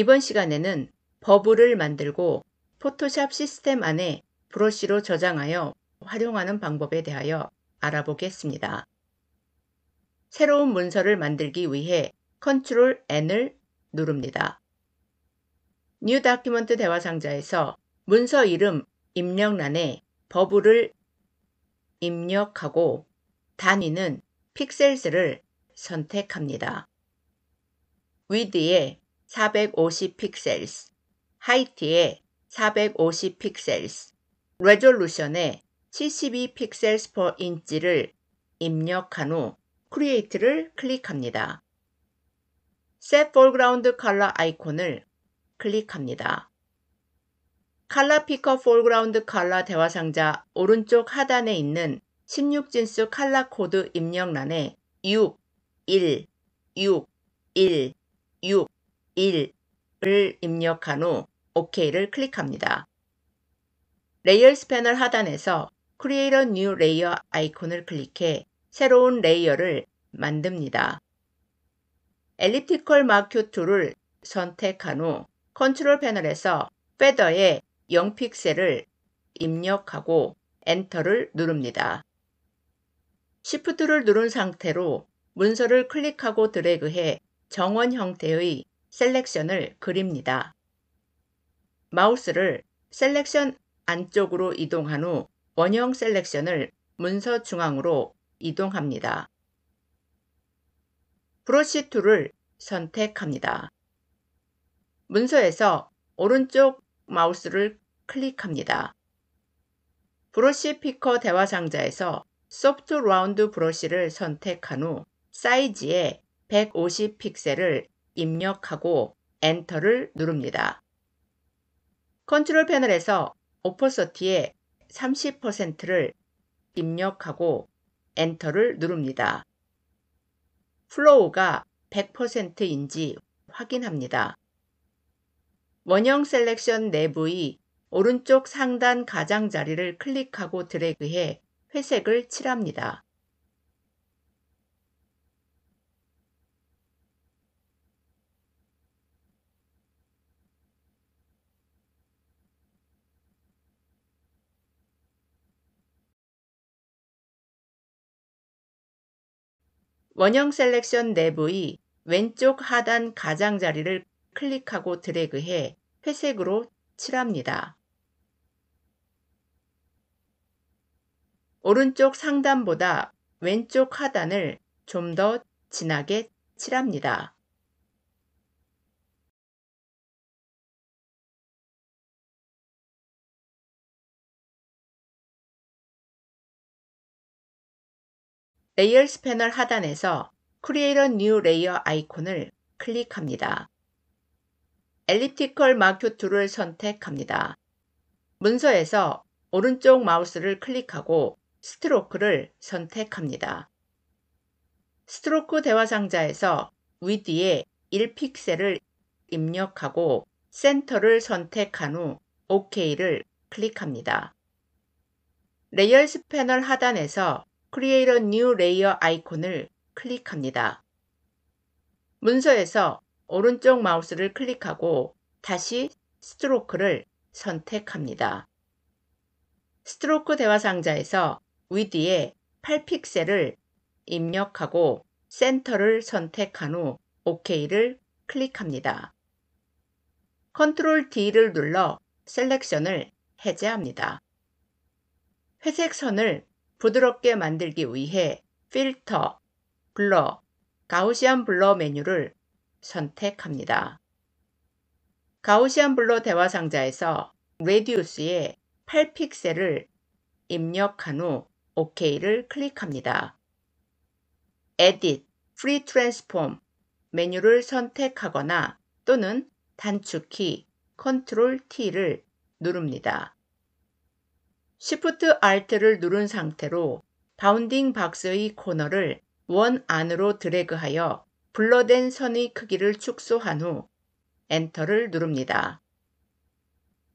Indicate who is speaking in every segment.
Speaker 1: 이번 시간에는 버블을 만들고 포토샵 시스템 안에 브러쉬로 저장하여 활용하는 방법에 대하여 알아보겠습니다. 새로운 문서를 만들기 위해 Ctrl N을 누릅니다. New Document 대화 상자에서 문서 이름 입력란에 버블을 입력하고 단위는 픽셀스를 선택합니다. 위드에 450 픽셀스, 하이티에450 픽셀스, 레졸루션에 72 픽셀스 per 인치를 입력한 후 크리에이트를 클릭합니다. Set Foreground Color 아이콘을 클릭합니다. Color Picker foreground color 대화 상자 오른쪽 하단에 있는 16진수 칼라 코드 입력란에 6, 1, 6, 1, 6 1을 입력한 후 OK를 클릭합니다. 레이어스 패널 하단에서 Create a New Layer 아이콘을 클릭해 새로운 레이어를 만듭니다. Elliptical 엘리프티컬 마큐 툴을 선택한 후 컨트롤 패널에서 패더에 0픽셀을 입력하고 엔터를 누릅니다. Shift를 누른 상태로 문서를 클릭하고 드래그해 정원 형태의 셀렉션을 그립니다. 마우스를 셀렉션 안쪽으로 이동한 후 원형 셀렉션을 문서 중앙으로 이동합니다. 브러시 툴을 선택합니다. 문서에서 오른쪽 마우스를 클릭합니다. 브러시 피커 대화 상자에서 소프트 라운드 브러시를 선택한 후 사이즈에 150 픽셀을 입력하고 엔터를 누릅니다. 컨트롤 패널에서 오퍼서티의 30%를 입력하고 엔터를 누릅니다. 플로우가 100%인지 확인합니다. 원형 셀렉션 내부의 오른쪽 상단 가장자리를 클릭하고 드래그해 회색을 칠합니다. 원형 셀렉션 내부의 왼쪽 하단 가장자리를 클릭하고 드래그해 회색으로 칠합니다. 오른쪽 상단보다 왼쪽 하단을 좀 더 진하게 칠합니다. 레이어스 패널 하단에서 Create a New Layer 아이콘을 클릭합니다. 엘리프티컬 마크 툴을 선택합니다. 문서에서 오른쪽 마우스를 클릭하고 스트로크를 선택합니다. 스트로크 대화 상자에서 위드에 1픽셀을 입력하고 센터를 선택한 후 OK를 클릭합니다. 레이어스 패널 하단에서 Create a New Layer 아이콘을 클릭합니다. 문서에서 오른쪽 마우스를 클릭하고 다시 스트로크를 선택합니다. 스트로크 대화 상자에서 위드에 8픽셀을 입력하고 센터를 선택한 후 OK를 클릭합니다. 컨트롤 D를 눌러 셀렉션을 해제합니다. 회색 선을 부드럽게 만들기 위해 필터, 블러, 가우시안 블러 메뉴를 선택합니다. 가우시안 블러 대화 상자에서 레디우스에 8픽셀을 입력한 후 OK를 클릭합니다. Edit, Free Transform 메뉴를 선택하거나 또는 단축키 Ctrl T를 누릅니다. Shift Alt를 누른 상태로 바운딩 박스의 코너를 원 안으로 드래그하여 불러댄 선의 크기를 축소한 후 엔터를 누릅니다.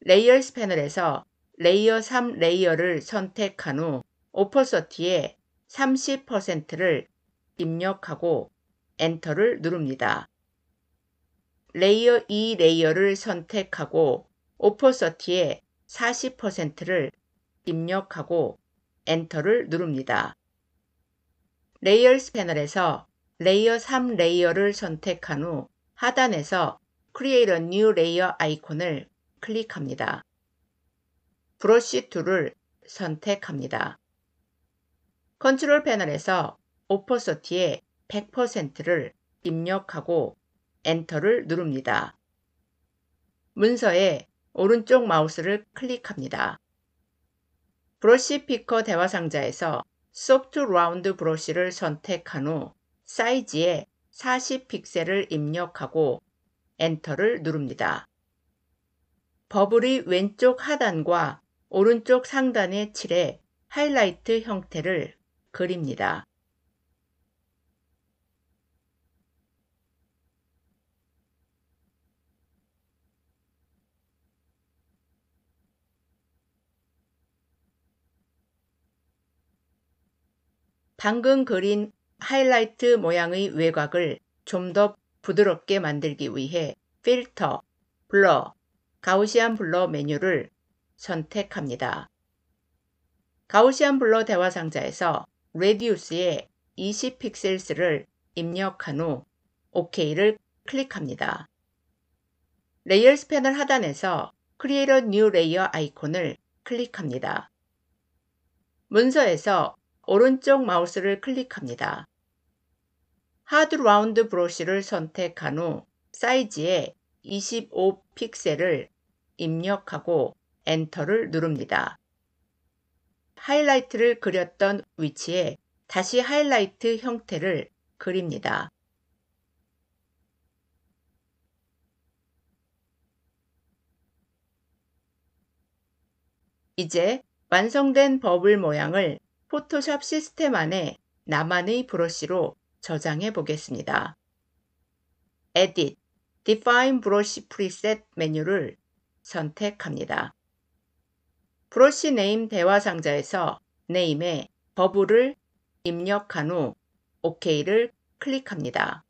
Speaker 1: 레이어스 패널에서 레이어 3 레이어를 선택한 후 오퍼서티에 30%를 입력하고 엔터를 누릅니다. 레이어 2 레이어를 선택하고 오퍼서티에 40%를 입력하고 엔터를 누릅니다. 레이어스 패널에서 레이어 3 레이어를 선택한 후 하단에서 Create a New Layer 아이콘을 클릭합니다. 브러쉬 툴을 선택합니다. 컨트롤 패널에서 o p 오 i t 티의 100%를 입력하고 엔터를 누릅니다. 문서에 오른쪽 마우스를 클릭합니다. 브러쉬 피커 대화상자에서 소프트 라운드 브러쉬를 선택한 후 사이즈에 40픽셀을 입력하고 엔터를 누릅니다. 버블이 왼쪽 하단과 오른쪽 상단의 칠에 하이라이트 형태를 그립니다. 방금 그린 하이라이트 모양의 외곽을 좀 더 부드럽게 만들기 위해 필터, 블러, 가우시안 블러 메뉴를 선택합니다. 가우시안 블러 대화 상자에서 레디우스의 20픽셀스를 입력한 후 OK를 클릭합니다. 레이어스 패널 하단에서 Create a New Layer 아이콘을 클릭합니다. 문서에서 오른쪽 마우스를 클릭합니다. 하드 라운드 브러쉬를 선택한 후 사이즈에 25 픽셀을 입력하고 엔터를 누릅니다. 하이라이트를 그렸던 위치에 다시 하이라이트 형태를 그립니다. 이제 완성된 버블 모양을 포토샵 시스템 안에 나만의 브러쉬로 저장해 보겠습니다. Edit, Define Brush Preset 메뉴를 선택합니다. 브러쉬 네임 대화 상자에서 네임에 버블을 입력한 후 OK를 클릭합니다.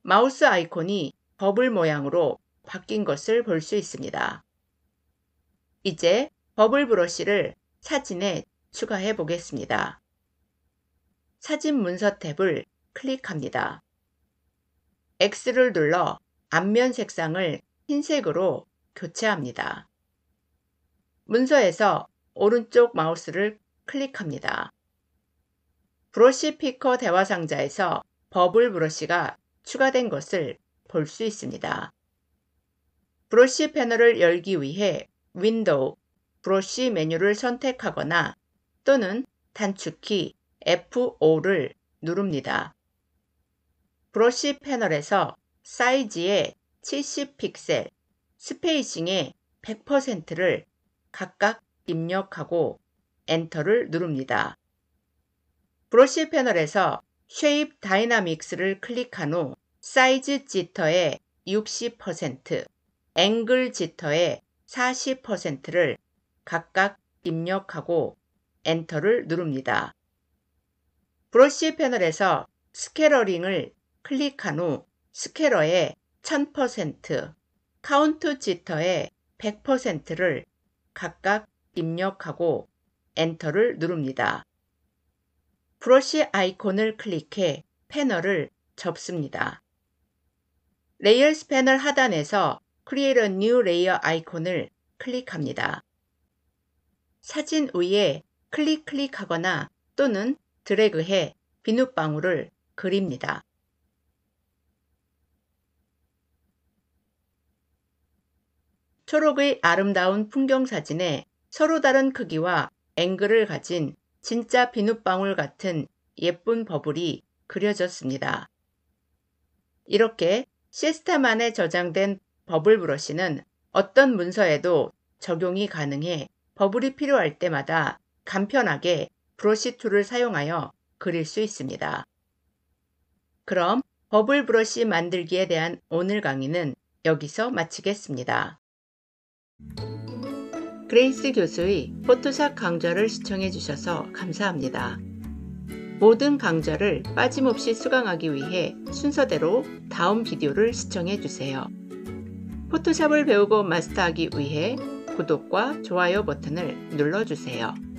Speaker 1: 마우스 아이콘이 버블 모양으로 바뀐 것을 볼 수 있습니다. 이제 버블 브러쉬를 사진에 추가해 보겠습니다. 사진 문서 탭을 클릭합니다. X를 눌러 앞면 색상을 흰색으로 교체합니다. 문서에서 오른쪽 마우스를 클릭합니다. 브러쉬 피커 대화 상자에서 버블 브러쉬가 추가된 것을 볼 수 있습니다. 브러쉬 패널을 열기 위해 윈도우, 브러쉬 메뉴를 선택하거나 또는 단축키 F5를 누릅니다. 브러쉬 패널에서 사이즈의 70픽셀, 스페이싱에 100%를 각각 입력하고 엔터를 누릅니다. 브러쉬 패널에서 쉐입 다이나믹스를 클릭한 후 사이즈 지터의 60%, 앵글 지터의 40%를 각각 입력하고 엔터를 누릅니다. 브러쉬 패널에서 스케러링을 클릭한 후 스케러의 1000%, 카운트 지터의 100%를 각각 입력하고 엔터를 누릅니다. 브러쉬 아이콘을 클릭해 패널을 접습니다. 레이어스 패널 하단에서 Create a New Layer 아이콘을 클릭합니다. 사진 위에 클릭 클릭하거나 또는 드래그해 비눗방울을 그립니다. 초록의 아름다운 풍경 사진에 서로 다른 크기와 앵글을 가진 진짜 비눗방울 같은 예쁜 버블이 그려졌습니다. 이렇게 시스템안에 저장된 버블 브러쉬는 어떤 문서에도 적용이 가능해 버블이 필요할 때마다 간편하게 브러시 툴을 사용하여 그릴 수 있습니다. 그럼 버블 브러시 만들기에 대한 오늘 강의는 여기서 마치겠습니다. 그레이스 교수의 포토샵 강좌를 시청해 주셔서 감사합니다. 모든 강좌를 빠짐없이 수강하기 위해 순서대로 다음 비디오를 시청해 주세요. 포토샵을 배우고 마스터하기 위해 구독과 좋아요 버튼을 눌러주세요.